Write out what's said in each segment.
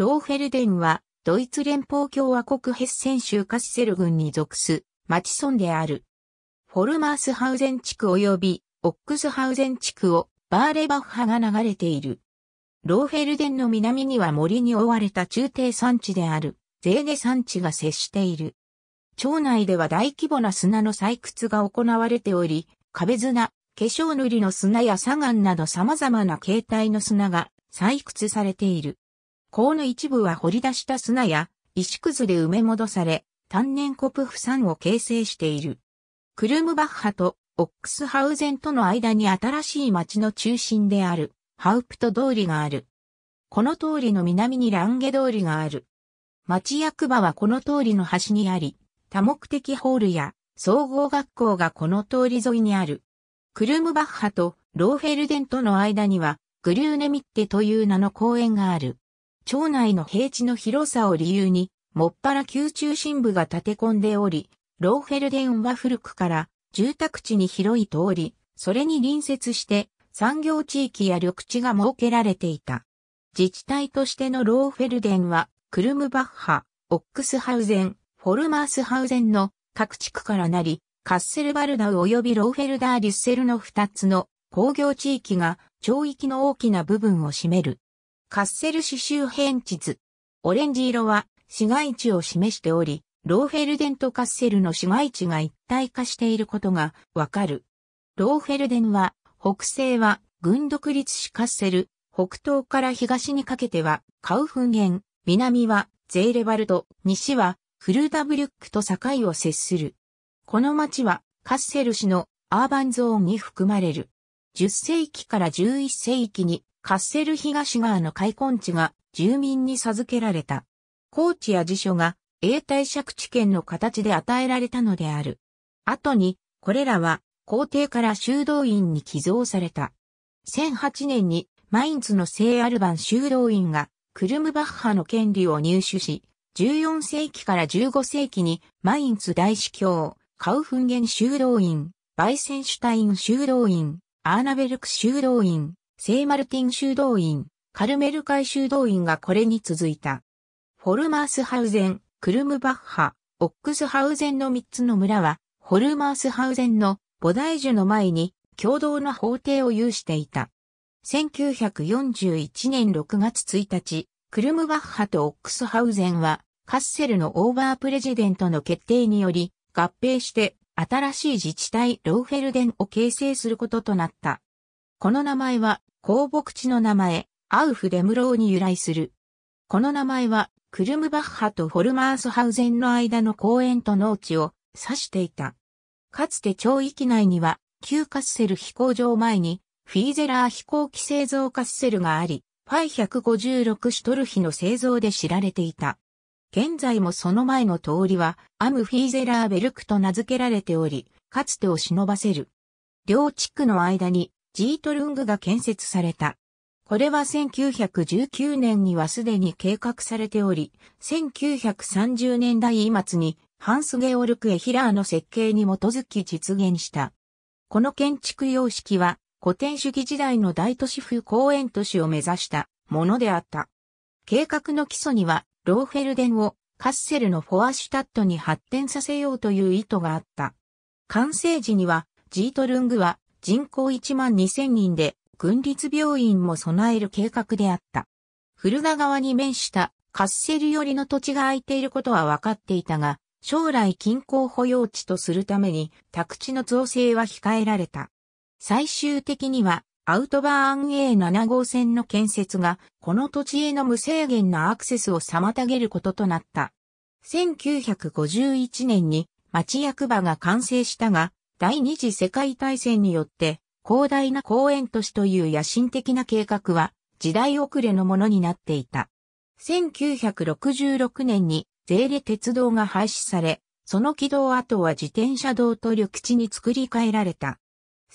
ローフェルデンは、ドイツ連邦共和国ヘッセン州カッセル郡に属す、町村である。フォルマースハウゼン地区及び、オックスハウゼン地区を、バーレバッハが流れている。ローフェルデンの南には森に覆われた中低山地である、ゼーネ山地が接している。町内では大規模な砂の採掘が行われており、壁砂、化粧塗りの砂や砂岩など様々な形態の砂が採掘されている。甲の一部は掘り出した砂や石くずで埋め戻され、単年コプフ山を形成している。クルムバッハとオックスハウゼンとの間に新しい町の中心であるハウプト通りがある。この通りの南にランゲ通りがある。町役場はこの通りの端にあり、多目的ホールや総合学校がこの通り沿いにある。クルムバッハとローフェルデンとの間にはグリューネミッテという名の公園がある。町内の平地の広さを理由に、もっぱら旧中心部が建て込んでおり、ローフェルデンは古くから住宅地に広い通り、それに隣接して産業地域や緑地が設けられていた。自治体としてのローフェルデンは、クルムバッハ、オックスハウゼン、フォルマースハウゼンの各地区からなり、カッセルバルダウ及びローフェルダー・デュッセルの2つの工業地域が町域の大きな部分を占める。カッセル市周辺地図。オレンジ色は市街地を示しており、ローフェルデンとカッセルの市街地が一体化していることがわかる。ローフェルデンは、北西は軍独立市カッセル、北東から東にかけてはカウフンゲン、南はゼーレバルト、西はフルダブリュックと境を接する。この町はカッセル市のアーバンゾーンに含まれる。10世紀から11世紀にカッセル東側の開墾地が住民に授けられた。高地や辞書が永代借地権の形で与えられたのである。後に、これらは皇帝から修道院に寄贈された。1008年にマインツの聖アルバン修道院がクルムバッハの権利を入手し、14世紀から15世紀にマインツ大司教、カウフンゲン修道院、バイセンシュタイン修道院、アーナベルク修道院、聖マルティン修道院、カルメル会修道院がこれに続いた。フォルマースハウゼン、クルムバッハ、オックスハウゼンの3つの村は、フォルマースハウゼンの菩提樹の前に共同の法廷を有していた。1941年6月1日、クルムバッハとオックスハウゼンは、カッセルのオーバープレジデントの決定により、合併して新しい自治体ローフェルデンを形成することとなった。この名前は公牧地の名前、アウフ・デムローに由来する。この名前は、クルムバッハとホルマースハウゼンの間の公園と農地を指していた。かつて町域内には、旧カッセル飛行場前に、フィーゼラー飛行機製造カッセルがあり、ファイ156シュトルヒの製造で知られていた。現在もその前の通りは、アムフィーゼラーベルクと名付けられており、かつてを忍ばせる。両地区の間にジートルングが建設された。これは1919年にはすでに計画されており、1930年代末にハンス・ゲオルク・エヒラーの設計に基づき実現した。この建築様式は古典主義時代の大都市風公園都市を目指したものであった。計画の基礎にはローフェルデンをカッセルのフォアシュタットに発展させようという意図があった。完成時にはジートルングは人口1万2000人で、軍立病院も備える計画であった。古田川に面したカッセル寄りの土地が空いていることは分かっていたが、将来近郊保養地とするために宅地の造成は控えられた。最終的にはアウトバーン A7 号線の建設がこの土地への無制限なアクセスを妨げることとなった。1951年に町役場が完成したが、第二次世界大戦によって広大な公園都市という野心的な計画は時代遅れのものになっていた。1966年に税理鉄道が廃止され、その軌道跡は自転車道と緑地に作り変えられた。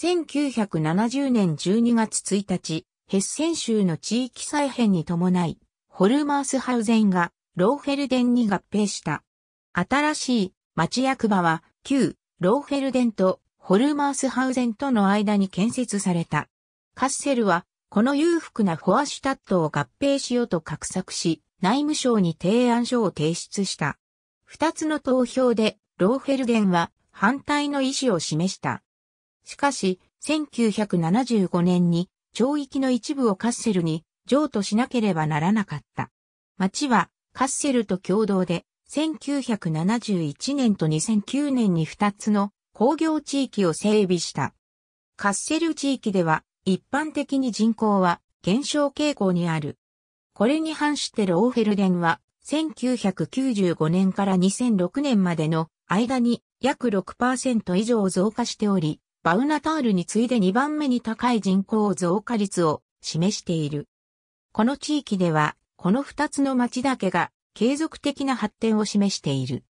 1970年12月1日、ヘッセン州の地域再編に伴い、ホルマースハウゼンがローフェルデンに合併した。新しい町役場は旧ローフェルデンとホルマースハウゼンとの間に建設された。カッセルは、この裕福なフォアシュタットを合併しようと画策し、内務省に提案書を提出した。二つの投票で、ローフェルデンは反対の意思を示した。しかし、1975年に町域の一部をカッセルに譲渡しなければならなかった。町はカッセルと共同で1971年と2009年に2つの工業地域を整備した。カッセル地域では一般的に人口は減少傾向にある。これに反してローフェルデンは1995年から2006年までの間に約6%以上増加しており、バウナタールに次いで2番目に高い人口増加率を示している。この地域では、この2つの町だけが継続的な発展を示している。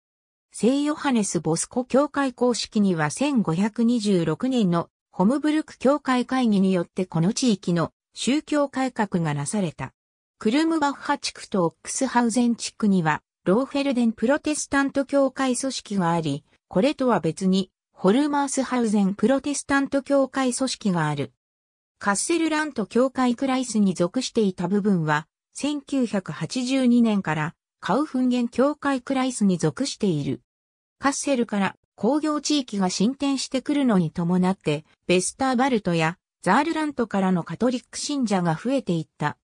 聖ヨハネス・ボスコ教会公式には1526年のホムブルク教会会議によってこの地域の宗教改革がなされた。クルムバッハ地区とオックスハウゼン地区にはローフェルデンプロテスタント教会組織があり、これとは別にホルマースハウゼンプロテスタント教会組織がある。カッセルラント教会クライスに属していた部分は1982年からカウフンゲン教会クライスに属している。カッセルから工業地域が進展してくるのに伴って、ベスターバルトやザールラントからのカトリック信者が増えていった。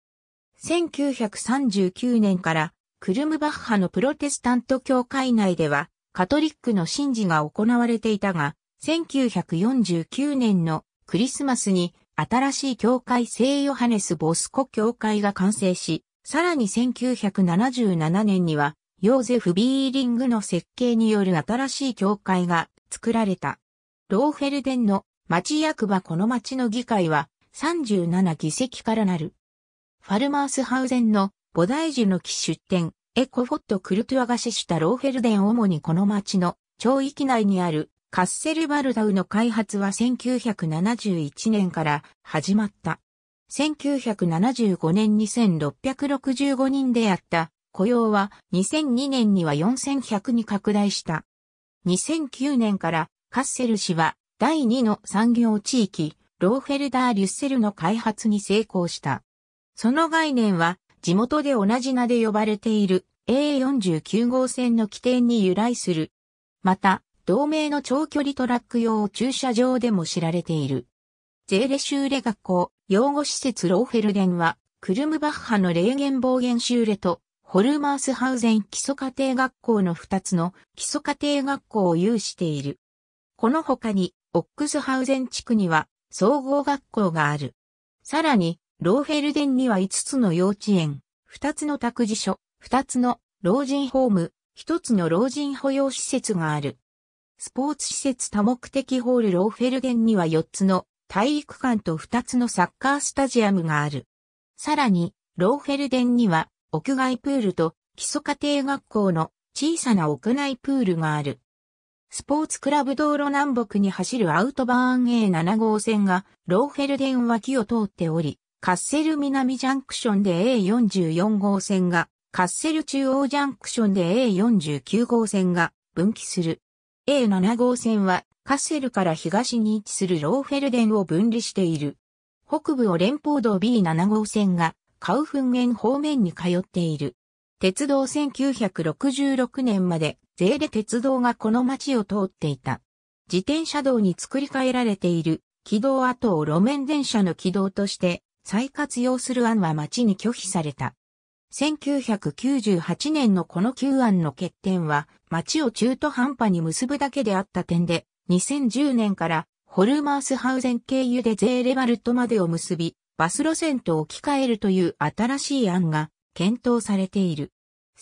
1939年からクルムバッハのプロテスタント教会内ではカトリックの神事が行われていたが、1949年のクリスマスに新しい教会聖ヨハネスボスコ教会が完成し、さらに1977年には、ヨーゼフ・ビーリングの設計による新しい教会が作られた。ローフェルデンの町役場この町の議会は37議席からなる。ファルマースハウゼンの菩提寺の木出店、エコフォット・クルトゥアが死したローフェルデン主にこの町の町域内にあるカッセルバルダウの開発は1971年から始まった。1975年2665人であった雇用は2002年には4100に拡大した。2009年からカッセル氏は第2の産業地域ローフェルダー・リュッセルの開発に成功した。その概念は地元で同じ名で呼ばれている A49 号線の起点に由来する。また、同名の長距離トラック用駐車場でも知られている。ゼーレ修レ学校、養護施設ローフェルデンは、クルムバッハの霊言暴言修レと、ホルマースハウゼン基礎家庭学校の2つの基礎家庭学校を有している。この他に、オックスハウゼン地区には、総合学校がある。さらに、ローフェルデンには5つの幼稚園、2つの託児所、2つの老人ホーム、1つの老人保養施設がある。スポーツ施設多目的ホールローフェルデンには4つの体育館と2つのサッカースタジアムがある。さらに、ローフェルデンには屋外プールと基礎家庭学校の小さな屋内プールがある。スポーツクラブ道路南北に走るアウトバーン A7 号線がローフェルデン脇を通っており、カッセル南ジャンクションで A44 号線が、カッセル中央ジャンクションで A49 号線が分岐する。A7 号線はカッセルから東に位置するローフェルデンを分離している。北部を連邦道 B7 号線がカウフンゲン方面に通っている。鉄道1966年まで税で鉄道がこの町を通っていた。自転車道に作り変えられている軌道跡を路面電車の軌道として再活用する案は町に拒否された。1998年のこの旧案の欠点は町を中途半端に結ぶだけであった点で2010年からホルマースハウゼン経由でゼーレバルトまでを結び、バス路線と置き換えるという新しい案が検討されている。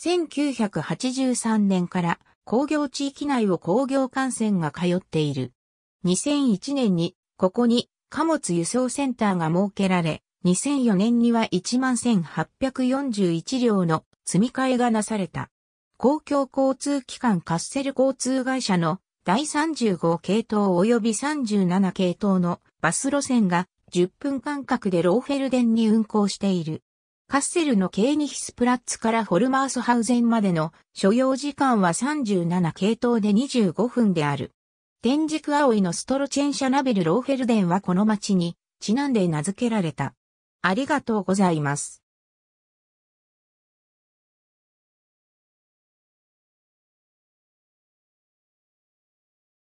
1983年から工業地域内を工業幹線が通っている。2001年にここに貨物輸送センターが設けられ、2004年には11,841両の積み替えがなされた。公共交通機関カッセル交通会社の第35系統及び37系統のバス路線が10分間隔でローフェルデンに運行している。カッセルのケーニヒスプラッツからホルマースハウゼンまでの所要時間は37系統で25分である。天竺葵のストロチェンシャナベルローフェルデンはこの町にちなんで名付けられた。ありがとうございます。